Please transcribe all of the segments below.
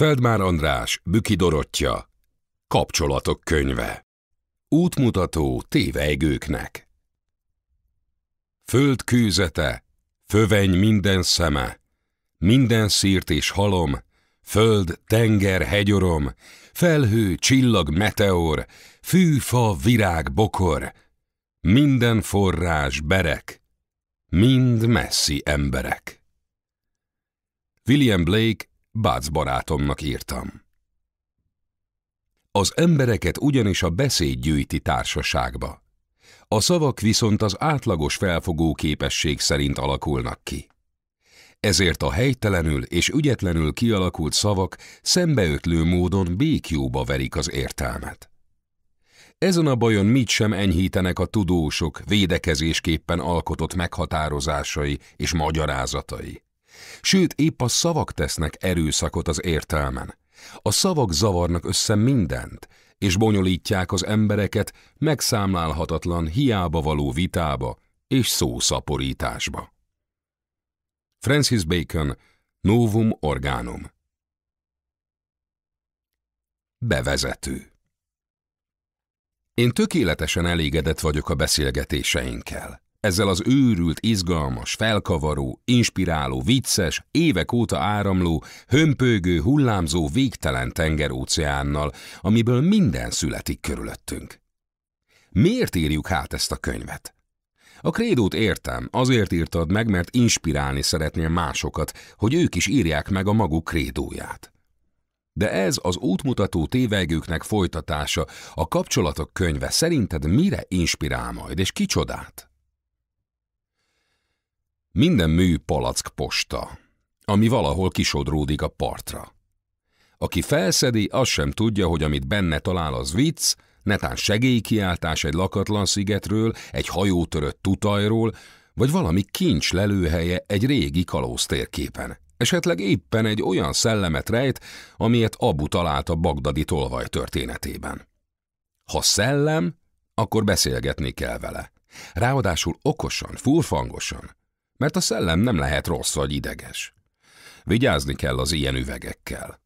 Feldmár András, Büki Dorottya, Kapcsolatok könyve. Útmutató tévejgőknek. Föld kőzete, föveny minden szeme, minden szírt és halom, föld, tenger, hegyorom, felhő, csillag, meteor, fű, fa, virág, bokor, minden forrás, berek, mind messzi emberek. William Blake Bác barátomnak írtam. Az embereket ugyanis a beszéd gyűjti társaságba. A szavak viszont az átlagos felfogó képesség szerint alakulnak ki. Ezért a helytelenül és ügyetlenül kialakult szavak szembeötlő módon békjóba verik az értelmet. Ezen a bajon mit sem enyhítenek a tudósok védekezésképpen alkotott meghatározásai és magyarázatai. Sőt, épp a szavak tesznek erőszakot az értelmen. A szavak zavarnak össze mindent, és bonyolítják az embereket megszámlálhatatlan hiába való vitába és szószaporításba. Francis Bacon, Novum Organum Bevezető Én tökéletesen elégedett vagyok a beszélgetéseinkkel. Ezzel az őrült, izgalmas, felkavaró, inspiráló, vicces, évek óta áramló, hömpögő, hullámzó, végtelen tengeróceánnal, amiből minden születik körülöttünk. Miért írjuk hát ezt a könyvet? A krédót értem, azért írtad meg, mert inspirálni szeretnél másokat, hogy ők is írják meg a maguk krédóját. De ez az útmutató tévegőknek folytatása, a kapcsolatok könyve szerinted mire inspirál majd, és kicsodát? Minden mű palack posta, ami valahol kisodródik a partra. Aki felszedi, az sem tudja, hogy amit benne talál, az vicc, netán segélykiáltás egy lakatlan szigetről, egy hajótörött tutajról, vagy valami kincs lelőhelye egy régi kalóz térképen. Esetleg éppen egy olyan szellemet rejt, amilyet Abu talált a bagdadi tolvaj történetében. Ha szellem, akkor beszélgetni kell vele. Ráadásul okosan, furfangosan mert a szellem nem lehet rossz vagy ideges. Vigyázni kell az ilyen üvegekkel.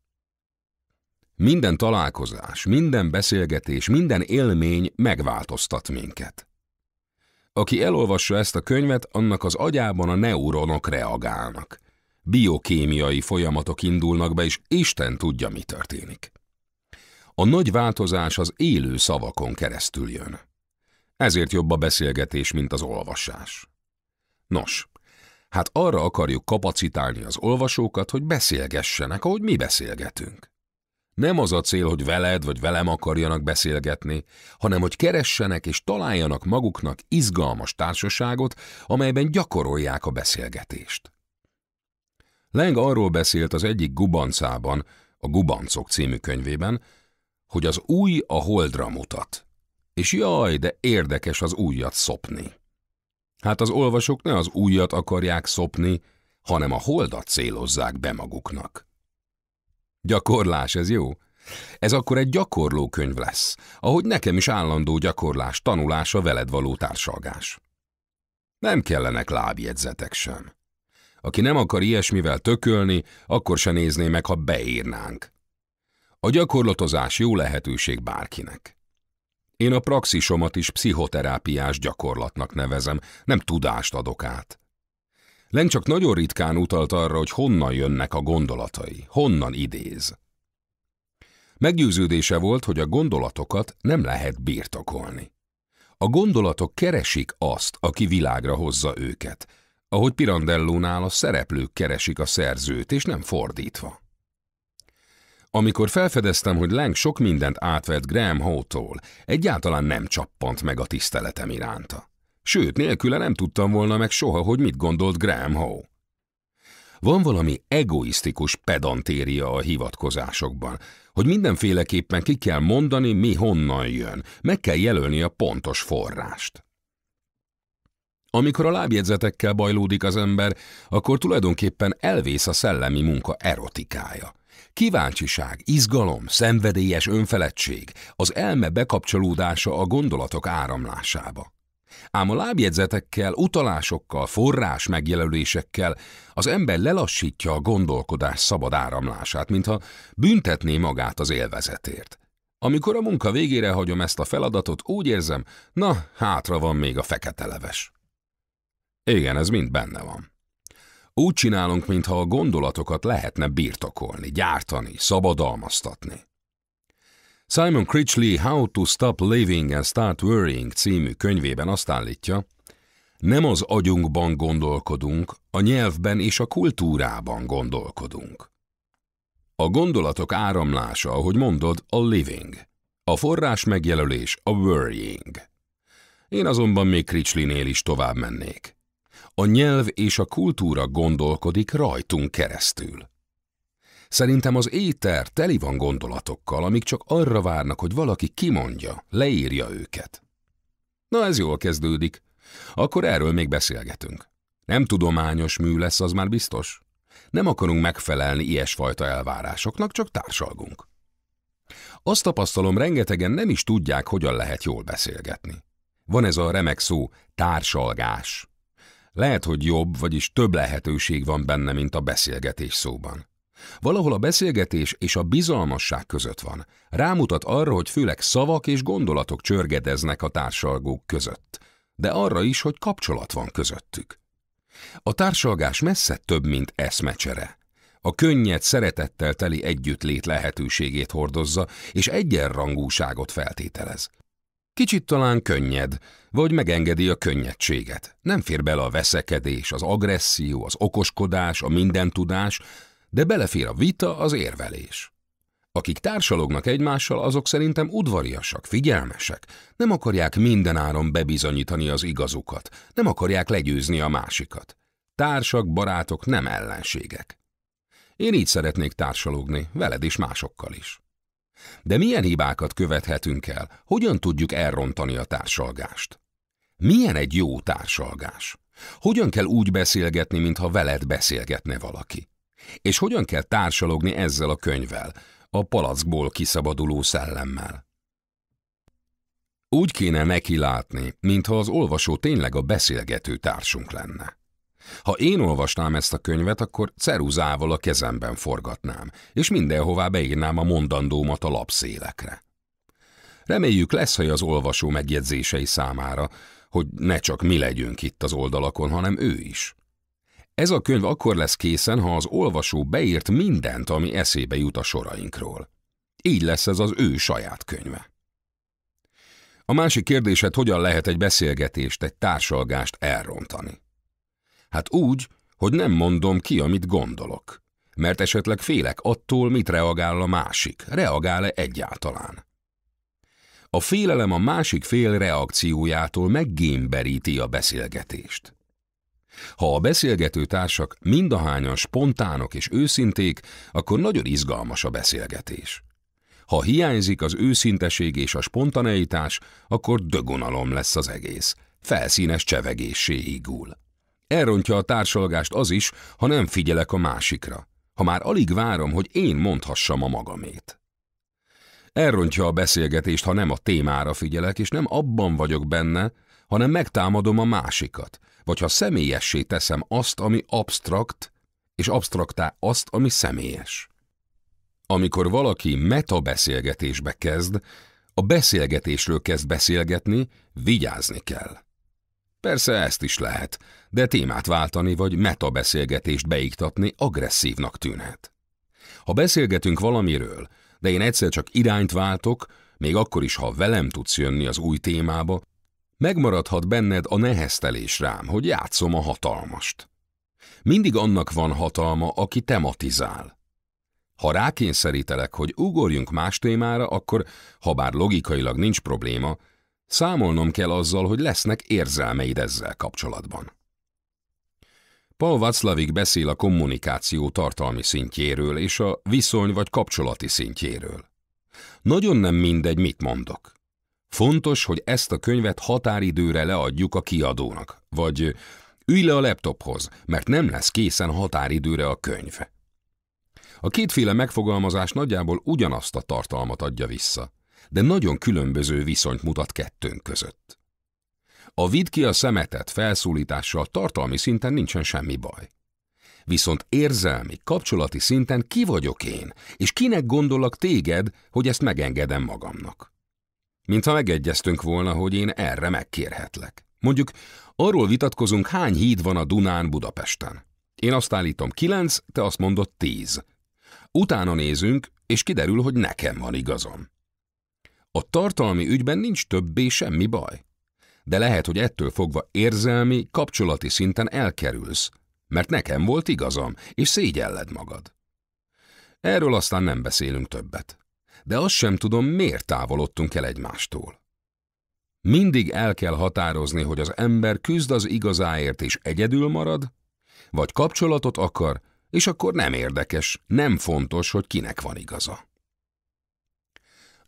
Minden találkozás, minden beszélgetés, minden élmény megváltoztat minket. Aki elolvassa ezt a könyvet, annak az agyában a neuronok reagálnak. Biokémiai folyamatok indulnak be, és Isten tudja, mi történik. A nagy változás az élő szavakon keresztül jön. Ezért jobb a beszélgetés, mint az olvasás. Nos, Hát arra akarjuk kapacitálni az olvasókat, hogy beszélgessenek, ahogy mi beszélgetünk. Nem az a cél, hogy veled vagy velem akarjanak beszélgetni, hanem hogy keressenek és találjanak maguknak izgalmas társaságot, amelyben gyakorolják a beszélgetést. Leng arról beszélt az egyik gubancában, a Gubancok című könyvében, hogy az új a holdra mutat. És jaj, de érdekes az újat szopni. Hát az olvasók ne az újat akarják szopni, hanem a holdat célozzák be maguknak. Gyakorlás, ez jó? Ez akkor egy gyakorlókönyv lesz, ahogy nekem is állandó gyakorlás, tanulása veled való társalgás. Nem kellenek lábjegyzetek sem. Aki nem akar ilyesmivel tökölni, akkor se nézné meg, ha beírnánk. A gyakorlatozás jó lehetőség bárkinek. Én a praxisomat is pszichoterápiás gyakorlatnak nevezem, nem tudást adok át. Len csak nagyon ritkán utalt arra, hogy honnan jönnek a gondolatai, honnan idéz. Meggyőződése volt, hogy a gondolatokat nem lehet birtokolni. A gondolatok keresik azt, aki világra hozza őket, ahogy Pirandellónál a szereplők keresik a szerzőt, és nem fordítva. Amikor felfedeztem, hogy Lang sok mindent átvett Graham howe egyáltalán nem csappant meg a tiszteletem iránta. Sőt, nélküle nem tudtam volna meg soha, hogy mit gondolt Graham Howe. Van valami egoisztikus pedantéria a hivatkozásokban, hogy mindenféleképpen ki kell mondani, mi honnan jön, meg kell jelölni a pontos forrást. Amikor a lábjegyzetekkel bajlódik az ember, akkor tulajdonképpen elvész a szellemi munka erotikája. Kíváncsiság, izgalom, szenvedélyes önfeledtség, az elme bekapcsolódása a gondolatok áramlásába. Ám a lábjegyzetekkel, utalásokkal, forrás megjelölésekkel az ember lelassítja a gondolkodás szabad áramlását, mintha büntetné magát az élvezetért. Amikor a munka végére hagyom ezt a feladatot, úgy érzem, na, hátra van még a fekete leves. Igen, ez mind benne van. Úgy csinálunk, mintha a gondolatokat lehetne birtokolni, gyártani, szabadalmaztatni. Simon Critchley How to Stop Living and Start Worrying című könyvében azt állítja, nem az agyunkban gondolkodunk, a nyelvben és a kultúrában gondolkodunk. A gondolatok áramlása, ahogy mondod, a living, a forrás megjelölés a worrying. Én azonban még Critchleynél is tovább mennék. A nyelv és a kultúra gondolkodik rajtunk keresztül. Szerintem az éter teli van gondolatokkal, amik csak arra várnak, hogy valaki kimondja, leírja őket. Na ez jól kezdődik. Akkor erről még beszélgetünk. Nem tudományos mű lesz, az már biztos. Nem akarunk megfelelni ilyesfajta elvárásoknak, csak társalgunk. Azt tapasztalom, rengetegen nem is tudják, hogyan lehet jól beszélgetni. Van ez a remek szó, társalgás. Lehet, hogy jobb, vagyis több lehetőség van benne, mint a beszélgetés szóban. Valahol a beszélgetés és a bizalmasság között van. Rámutat arra, hogy főleg szavak és gondolatok csörgedeznek a társalgók között, de arra is, hogy kapcsolat van közöttük. A társalgás messze több, mint eszmecsere. A könnyed, szeretettel teli együttlét lehetőségét hordozza, és egyenrangúságot feltételez. Kicsit talán könnyed, vagy megengedi a könnyedséget. Nem fér bele a veszekedés, az agresszió, az okoskodás, a mindentudás, de belefér a vita, az érvelés. Akik társalognak egymással, azok szerintem udvariasak, figyelmesek. Nem akarják mindenáron bebizonyítani az igazukat, nem akarják legyőzni a másikat. Társak, barátok, nem ellenségek. Én így szeretnék társalogni, veled is, másokkal is. De milyen hibákat követhetünk el? Hogyan tudjuk elrontani a társalgást? Milyen egy jó társalgás? Hogyan kell úgy beszélgetni, mintha veled beszélgetne valaki? És hogyan kell társalogni ezzel a könyvvel, a palackból kiszabaduló szellemmel? Úgy kéne neki látni, mintha az olvasó tényleg a beszélgető társunk lenne. Ha én olvasnám ezt a könyvet, akkor ceruzával a kezemben forgatnám, és mindenhová beírnám a mondandómat a lapszélekre. Reméljük lesz hogy az olvasó megjegyzései számára, hogy ne csak mi legyünk itt az oldalakon, hanem ő is. Ez a könyv akkor lesz készen, ha az olvasó beírt mindent, ami eszébe jut a sorainkról. Így lesz ez az ő saját könyve. A másik kérdésed, hogyan lehet egy beszélgetést, egy társalgást elrontani. Hát úgy, hogy nem mondom ki, amit gondolok. Mert esetleg félek attól, mit reagál a másik, reagál-e egyáltalán. A félelem a másik fél reakciójától meggémberíti a beszélgetést. Ha a beszélgető társak mindahányan spontánok és őszinték, akkor nagyon izgalmas a beszélgetés. Ha hiányzik az őszinteség és a spontaneitás, akkor dögonalom lesz az egész, felszínes csevegéssé hígul. Elrontja a társalgást az is, ha nem figyelek a másikra, ha már alig várom, hogy én mondhassam a magamét. Elrontja a beszélgetést, ha nem a témára figyelek, és nem abban vagyok benne, hanem megtámadom a másikat, vagy ha személyessé teszem azt, ami abstrakt, és abstraktá azt, ami személyes. Amikor valaki meta beszélgetésbe kezd, a beszélgetésről kezd beszélgetni, vigyázni kell. Persze ezt is lehet, de témát váltani vagy metabeszélgetést beiktatni agresszívnak tűnhet. Ha beszélgetünk valamiről, de én egyszer csak irányt váltok, még akkor is, ha velem tudsz jönni az új témába, megmaradhat benned a neheztelés rám, hogy játszom a hatalmast. Mindig annak van hatalma, aki tematizál. Ha rákényszerítelek, hogy ugorjunk más témára, akkor, ha bár logikailag nincs probléma, Számolnom kell azzal, hogy lesznek érzelmeid ezzel kapcsolatban. Paul Václavik beszél a kommunikáció tartalmi szintjéről és a viszony vagy kapcsolati szintjéről. Nagyon nem mindegy, mit mondok. Fontos, hogy ezt a könyvet határidőre leadjuk a kiadónak, vagy ülj le a laptophoz, mert nem lesz készen határidőre a könyv. A kétféle megfogalmazás nagyjából ugyanazt a tartalmat adja vissza, de nagyon különböző viszonyt mutat kettőnk között. A vidd ki a szemetet felszólítással tartalmi szinten nincsen semmi baj. Viszont érzelmi, kapcsolati szinten ki vagyok én, és kinek gondolok téged, hogy ezt megengedem magamnak. Mintha megegyeztünk volna, hogy én erre megkérhetlek. Mondjuk arról vitatkozunk, hány híd van a Dunán Budapesten. Én azt állítom kilenc, te azt mondod tíz. Utána nézünk, és kiderül, hogy nekem van igazom. A tartalmi ügyben nincs többé semmi baj. De lehet, hogy ettől fogva érzelmi, kapcsolati szinten elkerülsz, mert nekem volt igazam, és szégyelled magad. Erről aztán nem beszélünk többet. De azt sem tudom, miért távolodtunk el egymástól. Mindig el kell határozni, hogy az ember küzd az igazáért és egyedül marad, vagy kapcsolatot akar, és akkor nem érdekes, nem fontos, hogy kinek van igaza.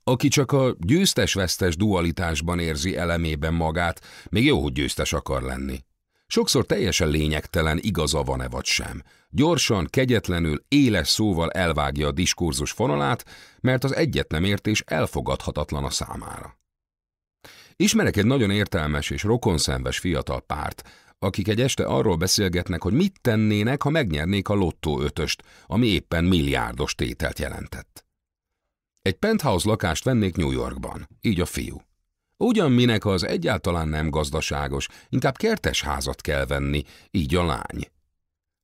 Aki csak a győztes-vesztes dualitásban érzi elemében magát, még jó, hogy győztes akar lenni. Sokszor teljesen lényegtelen, igaza van-e vagy sem. Gyorsan, kegyetlenül, éles szóval elvágja a diskurzus fonalát, mert az egyet nem értés elfogadhatatlan a számára. Ismerek egy nagyon értelmes és rokonszenves fiatal párt, akik egy este arról beszélgetnek, hogy mit tennének, ha megnyernék a lottó ötöst, ami éppen milliárdos tételt jelentett. Egy penthouse lakást vennék New Yorkban, így a fiú. Ugyan minek, az egyáltalán nem gazdaságos, inkább kertes házat kell venni, így a lány.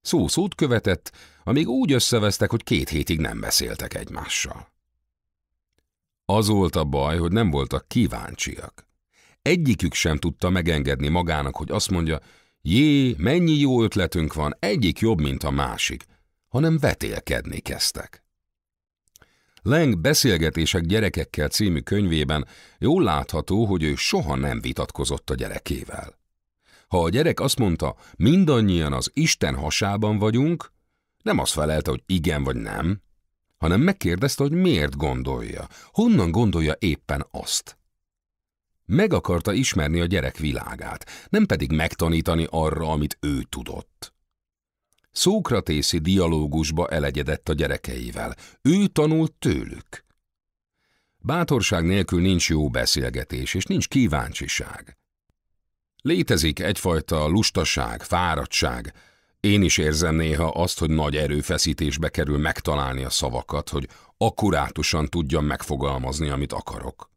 Szó szót követett, amíg úgy összevesztek, hogy két hétig nem beszéltek egymással. Az volt a baj, hogy nem voltak kíváncsiak. Egyikük sem tudta megengedni magának, hogy azt mondja, jé, mennyi jó ötletünk van, egyik jobb, mint a másik, hanem vetélkedni kezdtek. Leng Beszélgetések gyerekekkel című könyvében jól látható, hogy ő soha nem vitatkozott a gyerekével. Ha a gyerek azt mondta, mindannyian az Isten hasában vagyunk, nem azt felelte, hogy igen vagy nem, hanem megkérdezte, hogy miért gondolja, honnan gondolja éppen azt. Meg akarta ismerni a gyerek világát, nem pedig megtanítani arra, amit ő tudott szókratészi dialógusba elegyedett a gyerekeivel. Ő tanult tőlük. Bátorság nélkül nincs jó beszélgetés, és nincs kíváncsiság. Létezik egyfajta lustaság, fáradtság. Én is érzem néha azt, hogy nagy erőfeszítésbe kerül megtalálni a szavakat, hogy akkurátusan tudjam megfogalmazni, amit akarok.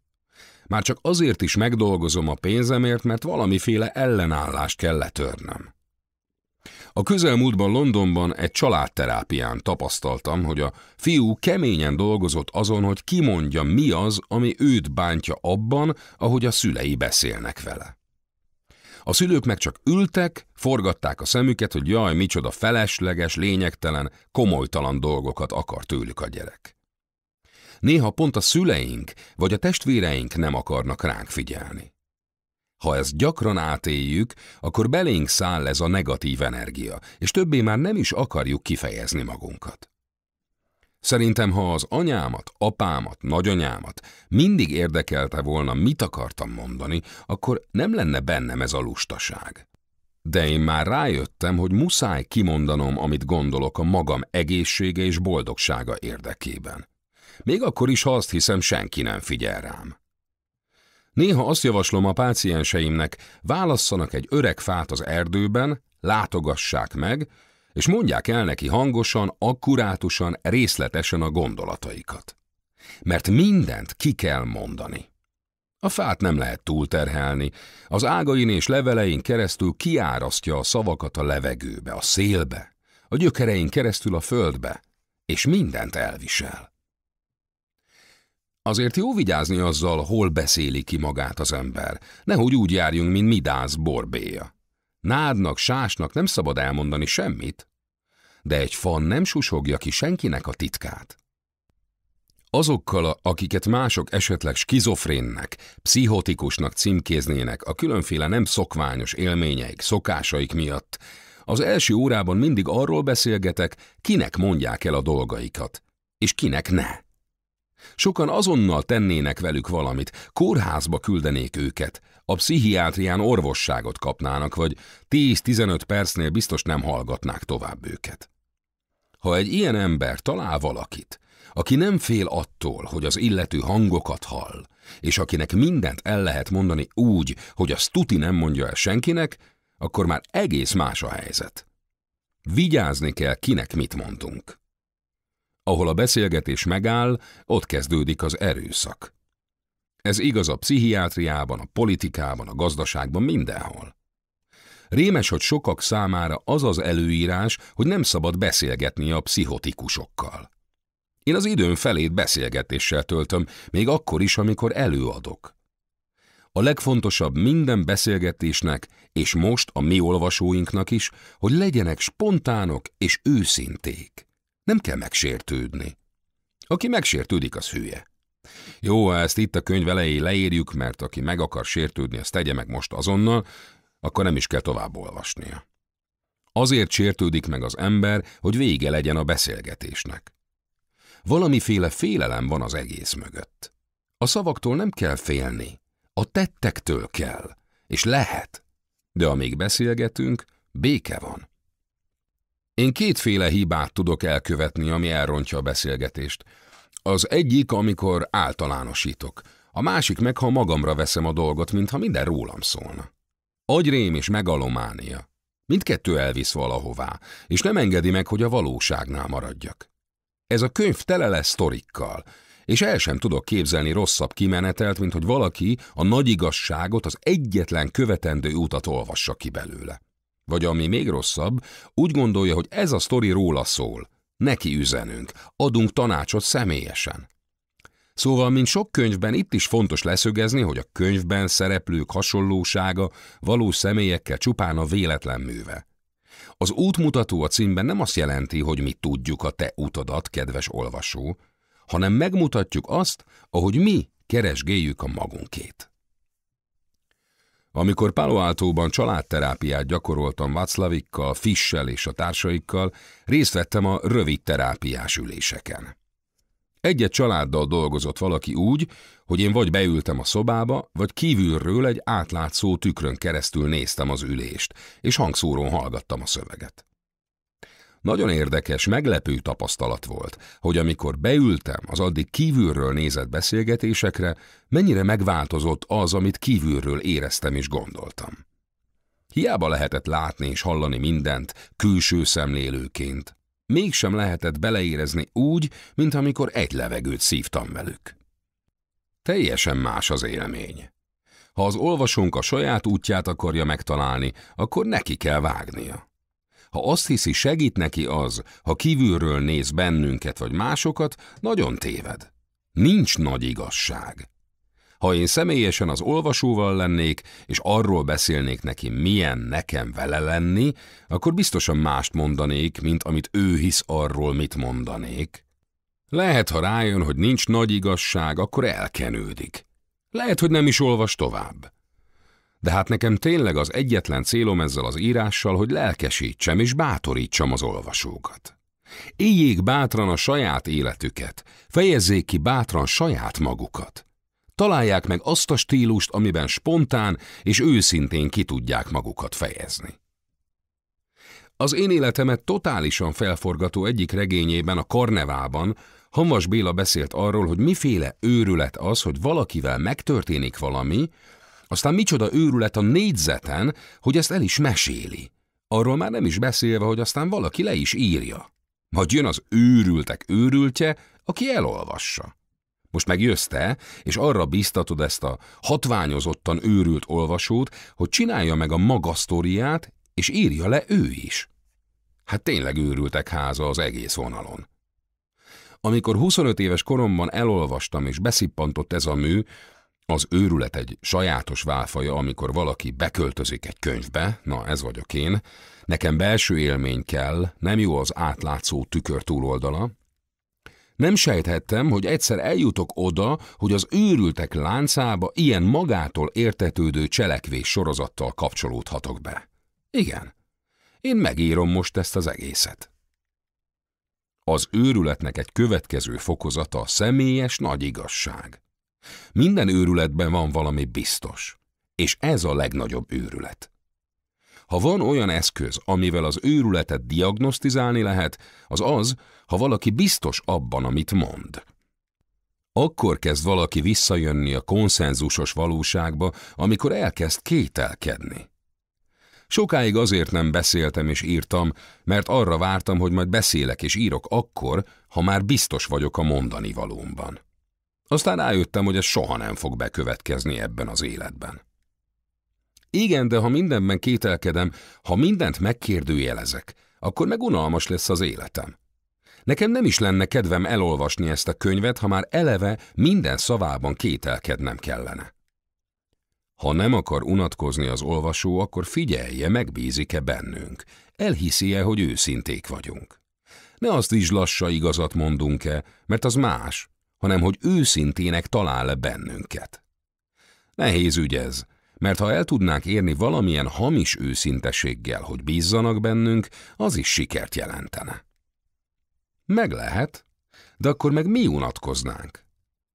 Már csak azért is megdolgozom a pénzemért, mert valamiféle ellenállást kell letörnöm. A közelmúltban Londonban egy családterápián tapasztaltam, hogy a fiú keményen dolgozott azon, hogy kimondja mi az, ami őt bántja abban, ahogy a szülei beszélnek vele. A szülők meg csak ültek, forgatták a szemüket, hogy jaj, micsoda felesleges, lényegtelen, komolytalan dolgokat akar tőlük a gyerek. Néha pont a szüleink vagy a testvéreink nem akarnak ránk figyelni. Ha ezt gyakran átéljük, akkor belénk száll ez a negatív energia, és többé már nem is akarjuk kifejezni magunkat. Szerintem, ha az anyámat, apámat, nagyanyámat mindig érdekelte volna, mit akartam mondani, akkor nem lenne bennem ez a lustaság. De én már rájöttem, hogy muszáj kimondanom, amit gondolok a magam egészsége és boldogsága érdekében. Még akkor is, ha azt hiszem, senki nem figyel rám. Néha azt javaslom a pácienseimnek, válasszanak egy öreg fát az erdőben, látogassák meg, és mondják el neki hangosan, akkurátusan, részletesen a gondolataikat. Mert mindent ki kell mondani. A fát nem lehet túlterhelni, az ágain és levelein keresztül kiárasztja a szavakat a levegőbe, a szélbe, a gyökerein keresztül a földbe, és mindent elvisel. Azért jó vigyázni azzal, hol beszéli ki magát az ember. Nehogy úgy járjunk, mint Midász borbéja. Nádnak, sásnak nem szabad elmondani semmit. De egy fan nem susogja ki senkinek a titkát. Azokkal, akiket mások esetleg skizofrénnek, pszichotikusnak címkéznének a különféle nem szokványos élményeik, szokásaik miatt, az első órában mindig arról beszélgetek, kinek mondják el a dolgaikat, és kinek ne. Sokan azonnal tennének velük valamit, kórházba küldenék őket, a pszichiátrián orvosságot kapnának, vagy 10-15 percnél biztos nem hallgatnák tovább őket. Ha egy ilyen ember talál valakit, aki nem fél attól, hogy az illető hangokat hall, és akinek mindent el lehet mondani úgy, hogy a tuti nem mondja el senkinek, akkor már egész más a helyzet. Vigyázni kell, kinek mit mondunk. Ahol a beszélgetés megáll, ott kezdődik az erőszak. Ez igaz a pszichiátriában, a politikában, a gazdaságban, mindenhol. Rémes, hogy sokak számára az az előírás, hogy nem szabad beszélgetni a pszichotikusokkal. Én az időn felét beszélgetéssel töltöm, még akkor is, amikor előadok. A legfontosabb minden beszélgetésnek, és most a mi olvasóinknak is, hogy legyenek spontánok és őszinték. Nem kell megsértődni. Aki megsértődik, az hülye. Jó, ezt itt a könyv elején leírjuk, mert aki meg akar sértődni, azt tegye meg most azonnal, akkor nem is kell tovább olvasnia. Azért sértődik meg az ember, hogy vége legyen a beszélgetésnek. Valamiféle félelem van az egész mögött. A szavaktól nem kell félni, a tettektől kell, és lehet. De amíg beszélgetünk, béke van. Én kétféle hibát tudok elkövetni, ami elrontja a beszélgetést. Az egyik, amikor általánosítok. A másik meg, ha magamra veszem a dolgot, mintha minden rólam szólna. Agyrém és megalománia. Mindkettő elvisz valahová, és nem engedi meg, hogy a valóságnál maradjak. Ez a könyv tele lesz sztorikkal, és el sem tudok képzelni rosszabb kimenetelt, mint hogy valaki a nagy igazságot az egyetlen követendő utat olvassa ki belőle. Vagy ami még rosszabb, úgy gondolja, hogy ez a sztori róla szól. Neki üzenünk, adunk tanácsot személyesen. Szóval, mint sok könyvben, itt is fontos leszögezni, hogy a könyvben szereplők hasonlósága való személyekkel csupán a véletlen műve. Az útmutató a címben nem azt jelenti, hogy mi tudjuk a te utadat, kedves olvasó, hanem megmutatjuk azt, ahogy mi keresgéljük a magunkét. Amikor Palo alto családterápiát gyakoroltam Václavikkal, Fissel és a társaikkal, részt vettem a rövid terápiás üléseken. Egyet családdal dolgozott valaki úgy, hogy én vagy beültem a szobába, vagy kívülről egy átlátszó tükrön keresztül néztem az ülést, és hangszórón hallgattam a szöveget. Nagyon érdekes, meglepő tapasztalat volt, hogy amikor beültem az addig kívülről nézett beszélgetésekre, mennyire megváltozott az, amit kívülről éreztem és gondoltam. Hiába lehetett látni és hallani mindent külső szemlélőként, mégsem lehetett beleérezni úgy, mint amikor egy levegőt szívtam velük. Teljesen más az élmény. Ha az olvasónk a saját útját akarja megtalálni, akkor neki kell vágnia. Ha azt hiszi, segít neki az, ha kívülről néz bennünket vagy másokat, nagyon téved. Nincs nagy igazság. Ha én személyesen az olvasóval lennék, és arról beszélnék neki, milyen nekem vele lenni, akkor biztosan mást mondanék, mint amit ő hisz arról, mit mondanék. Lehet, ha rájön, hogy nincs nagy igazság, akkor elkenődik. Lehet, hogy nem is olvas tovább. De hát nekem tényleg az egyetlen célom ezzel az írással, hogy lelkesítsem és bátorítsam az olvasókat. Éljék bátran a saját életüket, fejezzék ki bátran saját magukat. Találják meg azt a stílust, amiben spontán és őszintén ki tudják magukat fejezni. Az én életemet totálisan felforgató egyik regényében, a Karnevában, Hamas Béla beszélt arról, hogy miféle őrület az, hogy valakivel megtörténik valami, aztán micsoda őrület a négyzeten, hogy ezt el is meséli. Arról már nem is beszélve, hogy aztán valaki le is írja. Majd jön az őrültek őrültje, aki elolvassa. Most meg jössz te, és arra biztatod ezt a hatványozottan őrült olvasót, hogy csinálja meg a maga sztoriát, és írja le ő is. Hát tényleg őrültek háza az egész vonalon. Amikor 25 éves koromban elolvastam és beszippantott ez a mű, az őrület egy sajátos válfaja, amikor valaki beköltözik egy könyvbe, na ez vagyok én, nekem belső élmény kell, nem jó az átlátszó tükör túloldala. Nem sejthettem, hogy egyszer eljutok oda, hogy az őrültek láncába ilyen magától értetődő cselekvés sorozattal kapcsolódhatok be. Igen, én megírom most ezt az egészet. Az őrületnek egy következő fokozata a személyes nagy igazság. Minden őrületben van valami biztos, és ez a legnagyobb őrület. Ha van olyan eszköz, amivel az őrületet diagnosztizálni lehet, az az, ha valaki biztos abban, amit mond. Akkor kezd valaki visszajönni a konszenzusos valóságba, amikor elkezd kételkedni. Sokáig azért nem beszéltem és írtam, mert arra vártam, hogy majd beszélek és írok akkor, ha már biztos vagyok a mondani valómban. Aztán rájöttem, hogy ez soha nem fog bekövetkezni ebben az életben. Igen, de ha mindenben kételkedem, ha mindent megkérdőjelezek, akkor meg unalmas lesz az életem. Nekem nem is lenne kedvem elolvasni ezt a könyvet, ha már eleve minden szavában kételkednem kellene. Ha nem akar unatkozni az olvasó, akkor figyelje, megbízik-e bennünk. Elhiszi-e, hogy őszinték vagyunk. Ne azt is lassan igazat mondunk-e, mert az más, hanem hogy őszintének talál bennünket. Nehéz ügy ez, mert ha el tudnák érni valamilyen hamis őszintességgel, hogy bízzanak bennünk, az is sikert jelentene. Meg lehet, de akkor meg mi unatkoznánk?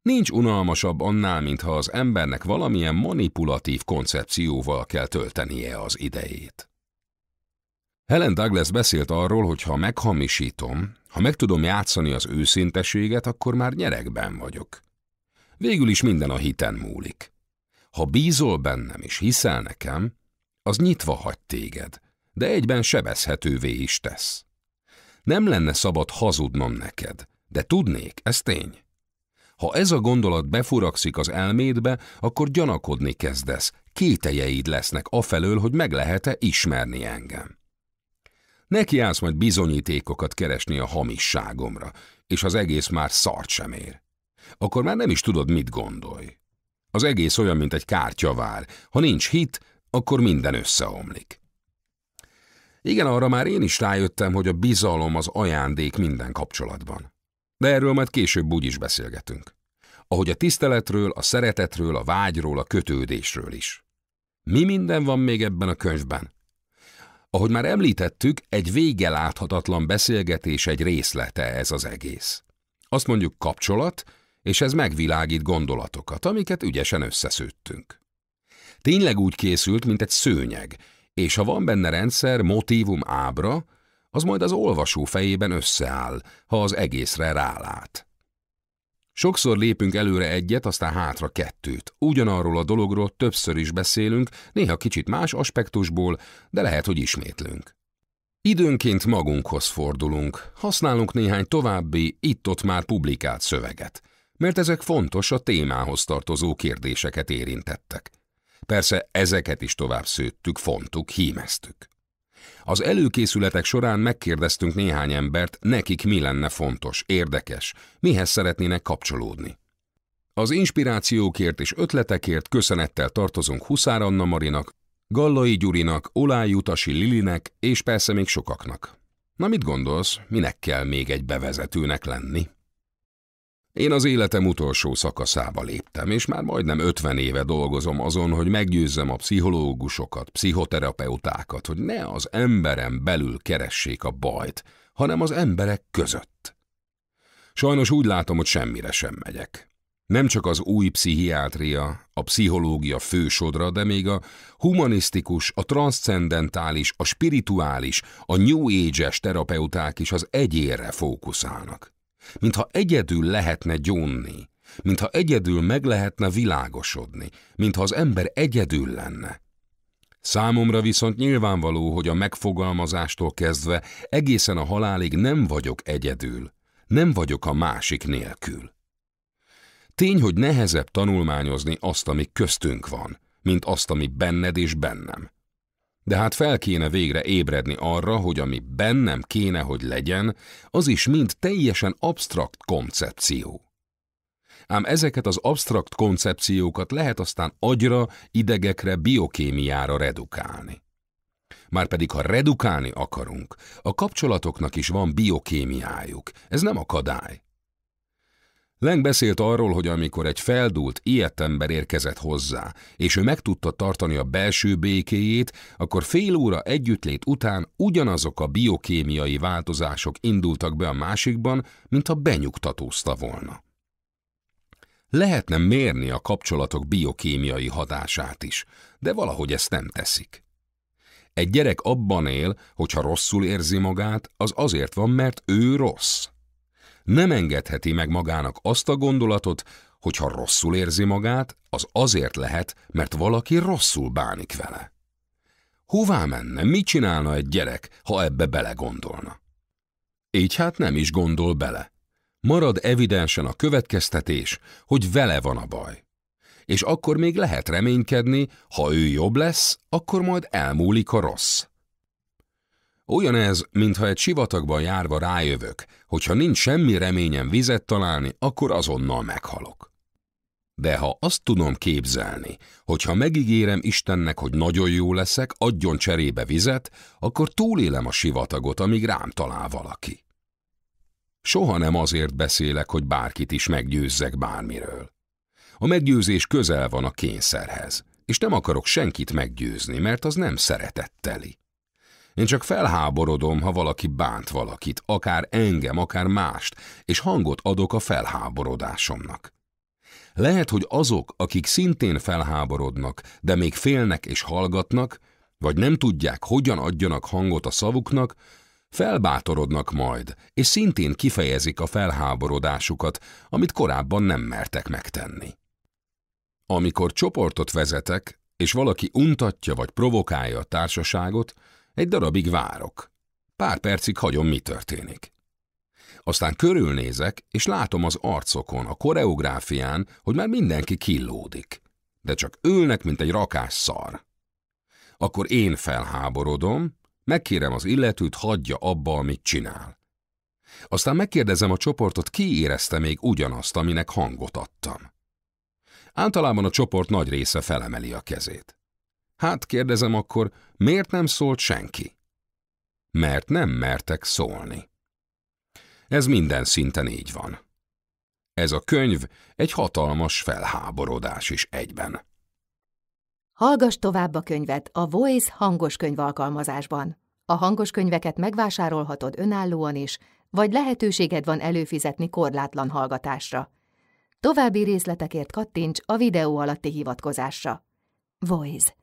Nincs unalmasabb annál, mintha az embernek valamilyen manipulatív koncepcióval kell töltenie az idejét. Helen Douglas beszélt arról, hogy ha meghamisítom, ha meg tudom játszani az őszinteséget, akkor már nyerekben vagyok. Végül is minden a hiten múlik. Ha bízol bennem és hiszel nekem, az nyitva hagy téged, de egyben sebezhetővé is tesz. Nem lenne szabad hazudnom neked, de tudnék, ez tény. Ha ez a gondolat befurakszik az elmédbe, akkor gyanakodni kezdesz, kételjeid lesznek afelől, hogy meg lehet-e ismerni engem. Neki állsz majd bizonyítékokat keresni a hamisságomra, és az egész már szart sem ér. Akkor már nem is tudod, mit gondolj. Az egész olyan, mint egy kártyavár. Ha nincs hit, akkor minden összeomlik. Igen, arra már én is rájöttem, hogy a bizalom az ajándék minden kapcsolatban. De erről majd később úgy is beszélgetünk. Ahogy a tiszteletről, a szeretetről, a vágyról, a kötődésről is. Mi minden van még ebben a könyvben? Ahogy már említettük, egy vége láthatatlan beszélgetés egy részlete ez az egész. Azt mondjuk kapcsolat, és ez megvilágít gondolatokat, amiket ügyesen összeszőttünk. Tényleg úgy készült, mint egy szőnyeg, és ha van benne rendszer, motívum ábra, az majd az olvasó fejében összeáll, ha az egészre rálát. Sokszor lépünk előre egyet, aztán hátra kettőt. Ugyanarról a dologról többször is beszélünk, néha kicsit más aspektusból, de lehet, hogy ismétlünk. Időnként magunkhoz fordulunk, használunk néhány további, itt-ott már publikált szöveget, mert ezek fontos a témához tartozó kérdéseket érintettek. Persze ezeket is tovább szőttük, fontuk, hímeztük. Az előkészületek során megkérdeztünk néhány embert, nekik mi lenne fontos, érdekes, mihez szeretnének kapcsolódni. Az inspirációkért és ötletekért köszönettel tartozunk Huszár Anna Marinak, Gallai Gyurinak, Olá Utasi Lilinek és persze még sokaknak. Na mit gondolsz, minek kell még egy bevezetőnek lenni? Én az életem utolsó szakaszába léptem, és már majdnem 50 éve dolgozom azon, hogy meggyőzzem a pszichológusokat, pszichoterapeutákat, hogy ne az emberem belül keressék a bajt, hanem az emberek között. Sajnos úgy látom, hogy semmire sem megyek. Nem csak az új pszichiátria, a pszichológia fősodra, de még a humanisztikus, a transzcendentális, a spirituális, a new age-es terapeuták is az egyénre fókuszálnak. Mintha egyedül lehetne gyónni, mintha egyedül meg lehetne világosodni, mintha az ember egyedül lenne. Számomra viszont nyilvánvaló, hogy a megfogalmazástól kezdve egészen a halálig nem vagyok egyedül, nem vagyok a másik nélkül. Tény, hogy nehezebb tanulmányozni azt, ami köztünk van, mint azt, ami benned és bennem. De hát fel kéne végre ébredni arra, hogy ami bennem kéne, hogy legyen, az is mind teljesen absztrakt koncepció. Ám ezeket az absztrakt koncepciókat lehet aztán agyra, idegekre, biokémiára redukálni. Márpedig, ha redukálni akarunk, a kapcsolatoknak is van biokémiájuk, ez nem akadály. Leng beszélt arról, hogy amikor egy feldult, ilyet ember érkezett hozzá, és ő meg tudta tartani a belső békéjét, akkor fél óra együttlét után ugyanazok a biokémiai változások indultak be a másikban, mint a benyugtatózta volna. Lehetne mérni a kapcsolatok biokémiai hatását is, de valahogy ezt nem teszik. Egy gyerek abban él, hogyha rosszul érzi magát, az azért van, mert ő rossz nem engedheti meg magának azt a gondolatot, hogy ha rosszul érzi magát, az azért lehet, mert valaki rosszul bánik vele. Hová menne, mit csinálna egy gyerek, ha ebbe belegondolna? Így hát nem is gondol bele. Marad evidensen a következtetés, hogy vele van a baj. És akkor még lehet reménykedni, ha ő jobb lesz, akkor majd elmúlik a rossz. Olyan ez, mintha egy sivatagban járva rájövök, hogyha nincs semmi reményem vizet találni, akkor azonnal meghalok. De ha azt tudom képzelni, hogyha megígérem Istennek, hogy nagyon jó leszek, adjon cserébe vizet, akkor túlélem a sivatagot, amíg rám talál valaki. Soha nem azért beszélek, hogy bárkit is meggyőzzek bármiről. A meggyőzés közel van a kényszerhez, és nem akarok senkit meggyőzni, mert az nem szeretetteli. Én csak felháborodom, ha valaki bánt valakit, akár engem, akár mást, és hangot adok a felháborodásomnak. Lehet, hogy azok, akik szintén felháborodnak, de még félnek és hallgatnak, vagy nem tudják, hogyan adjanak hangot a szavuknak, felbátorodnak majd, és szintén kifejezik a felháborodásukat, amit korábban nem mertek megtenni. Amikor csoportot vezetek, és valaki untatja vagy provokálja a társaságot, egy darabig várok. Pár percig hagyom, mi történik. Aztán körülnézek, és látom az arcokon, a koreográfián, hogy már mindenki killódik. De csak ülnek, mint egy rakás szar. Akkor én felháborodom, megkérem az illetőt, hagyja abba, amit csinál. Aztán megkérdezem a csoportot, ki érezte még ugyanazt, aminek hangot adtam. Általában a csoport nagy része felemeli a kezét. Hát kérdezem akkor, miért nem szólt senki? Mert nem mertek szólni. Ez minden szinten így van. Ez a könyv egy hatalmas felháborodás is egyben. Hallgass tovább a könyvet a Voice hangos könyv alkalmazásban. A hangos könyveket megvásárolhatod önállóan is, vagy lehetőséged van előfizetni korlátlan hallgatásra. További részletekért kattints a videó alatti hivatkozásra. Voice